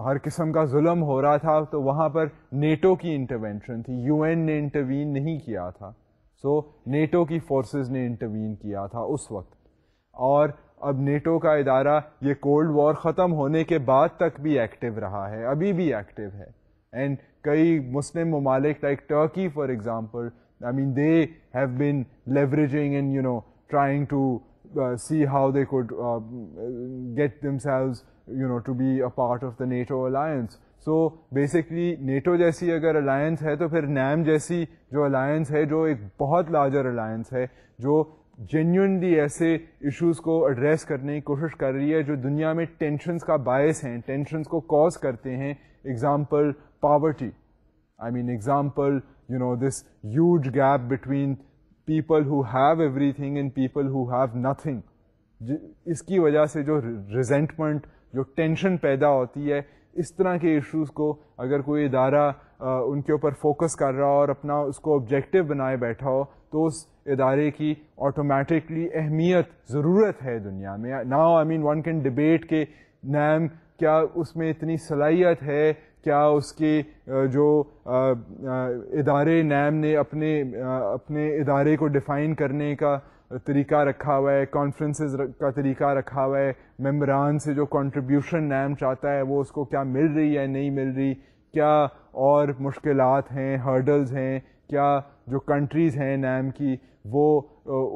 हर किस्म का जुल्म हो रहा था तो वहाँ पर नेटो की इंटरवेंशन थी यूएन ने इंटरवीन नहीं किया था सो so, नेटो की फोर्सेस ने इंटरवीन किया था उस वक्त और अब नेटो का इदारा ये कोल्ड वॉर ख़त्म होने के बाद तक भी एक्टिव रहा है अभी भी एक्टिव है एंड कई मुस्लिम ममालिक like Turkey for example I mean they have been leveraging and you know trying to see how they could uh, get themselves, you know, to be a part of the NATO alliance. So basically NATO जैसी अगर alliance है तो फिर NAM जैसी जो alliance है जो एक बहुत लार्जर अलायंस है जो जेन्यूनली ऐसे इश्यूज को एड्रेस करने की कोशिश कर रही है जो दुनिया में टेंशन्स का बायस हैं टेंशन्स को कॉज करते हैं example poverty I mean example you know this huge gap between people who have everything and people who have nothing इसकी वजह से जो रिजेंटमेंट जो टेंशन पैदा होती है इस तरह के इश्यूज को अगर कोई इदारा उनके ऊपर फोकस कर रहा हो और अपना उसको ऑब्जेक्टिव बनाए बैठा हो तो उस इदारे की ऑटोमेटिकली अहमियत ज़रूरत है दुनिया में now I mean one can debate के नैम क्या उसमें इतनी सलाहियत है क्या उसके जो इदारे नैम ने अपने अपने इदारे को डिफ़ाइन करने का तरीका रखा हुआ है कॉन्फ्रेंसेस का तरीका रखा हुआ है मेम्बरान से जो कंट्रीब्यूशन नैम चाहता है वो उसको क्या मिल रही है नहीं मिल रही क्या और मुश्किल हैं हर्डल्स हैं क्या जो कंट्रीज़ हैं नैम की वो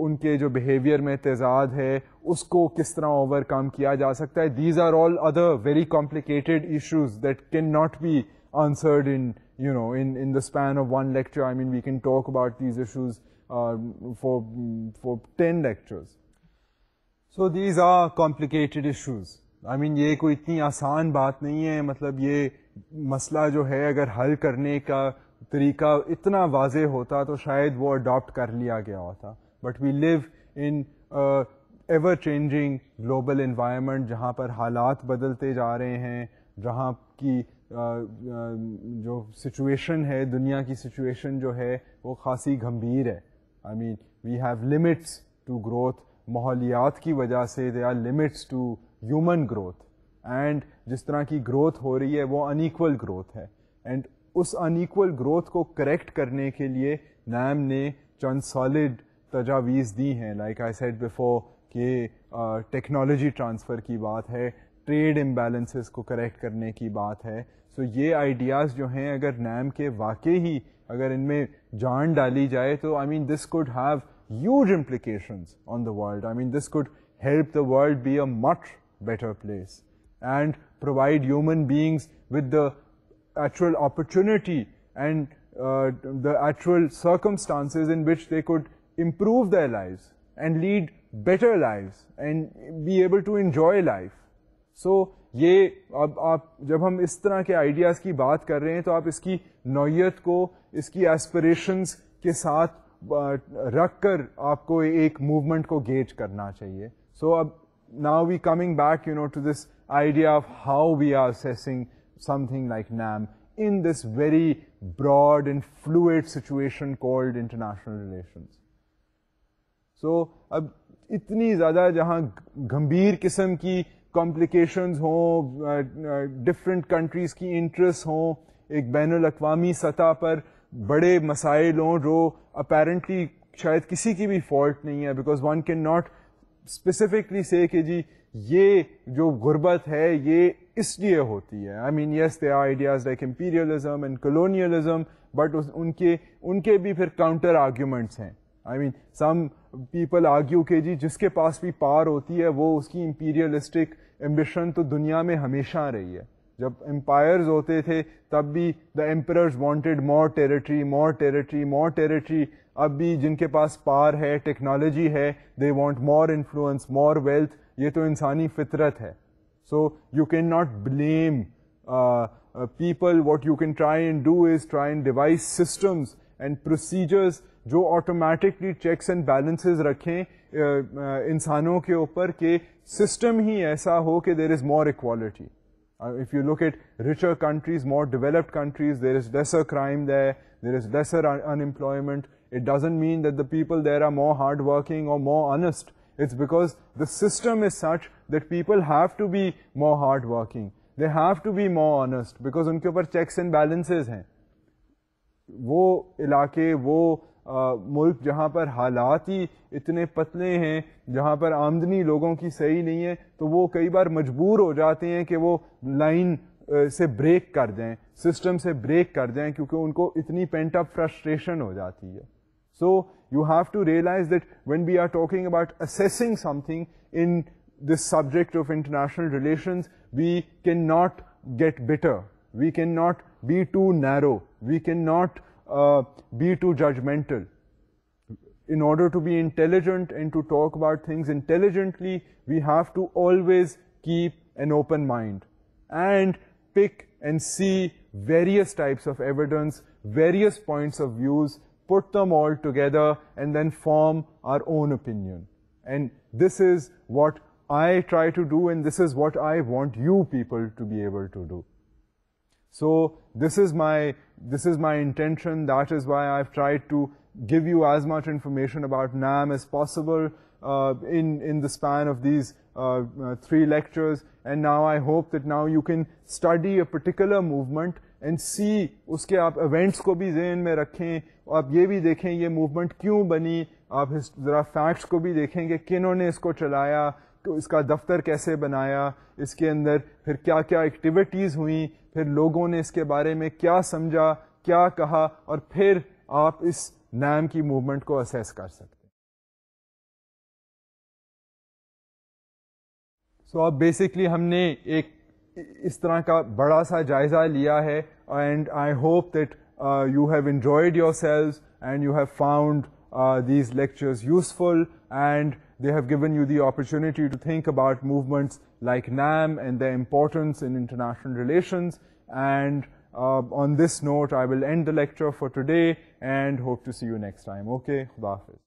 उनके जो बिहेवियर में तेजाद है उसको किस तरह ओवरकम किया जा सकता है these are all other very complicated issues that can not be answered in you know in in the span of one lecture i mean we can talk about these issues uh, for, for 10 lectures. So these are complicated issues. I mean ये कोई इतनी आसान बात नहीं है मतलब ये मसला जो है अगर हल करने का तरीका इतना वाज होता तो शायद वो अडॉप्ट कर लिया गया होता but we live in ever changing global environment जहाँ पर हालात बदलते जा रहे हैं जहाँ की Uh, uh, जो सिचुएशन है दुनिया की सिचुएशन जो है वो खासी गंभीर है I mean, we have limits to growth. माहौलियात की वजह से they are limits to human growth and जिस तरह की ग्रोथ हो रही है वो अनईक्वल ग्रोथ है एंड उस अनईक्वल ग्रोथ को करेक्ट करने के लिए नैम ने चंद सॉलिड तजावीज़ दी हैं लाइक आई सेड बिफोर कि टेक्नोलॉजी ट्रांसफ़र की बात है ट्रेड इम्बेलेंसेस को करेक्ट करने की बात है सो so, ये आइडियाज़ जो हैं अगर नैम के वाकई ही अगर इनमें जान डाली जाए I mean, this could have huge implications on the world. I mean, this could help the world be a much better place and provide human beings with the actual opportunity and uh, the actual circumstances in which they could improve their lives and lead better lives and be able to enjoy life. So, ये अब आप जब हम इस तरह के ideas की बात कर रहे हैं तो आप इसकी नौीयत को इसकी एस्परेशंस के साथ रख कर आपको एक मूवमेंट को गेज करना चाहिए सो so, अब now we coming back you know to this idea of how we are assessing something like NAM in this very broad and fluid situation called international relations. So, अब इतनी ज़्यादा जहाँ गंभीर किस्म की कॉम्प्लिकेशंस हों different countries की interest हों एक बैन अवी सतह पर बड़े मसाइल हों जो अपेरेंटली शायद किसी की भी फॉल्ट नहीं है because one can not specifically say कि जी ये जो गुर्बत है ये इसलिए होती है I mean yes they are ideas like imperialism and colonialism but उनके उनके भी फिर काउंटर आर्ग्यूमेंट्स हैं I mean some people argue के जी जिसके पास भी पावर होती है वो उसकी इम्पीरियलिस्टिक एम्बिशन तो दुनिया में हमेशा रही है जब एम्पायर्स होते थे तब भी the emperors wanted more territory more territory more territory अब भी जिनके पास पावर है टेक्नोलॉजी है they want more influence more wealth ये तो इंसानी फितरत है so you can not blame people what you can try and do is try and devise systems and procedures जो ऑटोमेटिकली चेक्स एंड बैलेंसेस रखें इंसानों के ऊपर कि सिस्टम ही ऐसा हो कि there is more equality if you look at richer countries, more developed countries, there is lesser crime there, there is lesser un unemployment. It doesn't mean that the people there are more hardworking or more honest. It's because the system is such that people have to be more hardworking. They have to be more honest because उनके ऊपर checks and balances हैं वो इलाके वो मुल्क जहाँ पर हालात ही इतने पतले हैं जहाँ पर आमदनी लोगों की सही नहीं है तो वो कई बार मजबूर हो जाते हैं कि वो लाइन से ब्रेक कर जाएं सिस्टम से ब्रेक कर जाएं क्योंकि उनको इतनी पेंट अप फ्रस्ट्रेशन हो जाती है so you have to realize that when we are talking about assessing something in this subject of international relations we can not get bitter. We cannot be too narrow. We cannot Uh, be too judgmental. In order to be intelligent and to talk about things intelligently, we have to always keep an open mind and pick and see various types of evidence, various points of views, put them all together and then form our own opinion. And this is what I try to do and this is what I want you people to be able to do. So this is my, this is my intention. That is why I've tried to give you as much information about NAM as possible uh, in, in the span of these uh, uh three lectures. And now I hope that now you can study a particular movement and see उसके आप events को भी जहन में रखें और आप ये भी देखें ये मूवमेंट क्यों बनी आप ज़रा फैक्ट्स को भी देखें कि किन्होंने इसको चलाया तो इसका दफ्तर कैसे बनाया इसके अंदर फिर क्या क्या activities हुई फिर लोगों ने इसके बारे में क्या समझा क्या कहा और फिर आप इस नाम की मूवमेंट को असेस कर सकते हैं सो so, अब बेसिकली हमने एक इस तरह का बड़ा सा जायज़ा लिया है and I hope that you have enjoyed yourself and you have found these lectures useful and They have given you the opportunity to think about movements like NAM and their importance in international relations. And uh, on this note, I will end the lecture for today and hope to see you next time. Okay, Khuda Hafiz.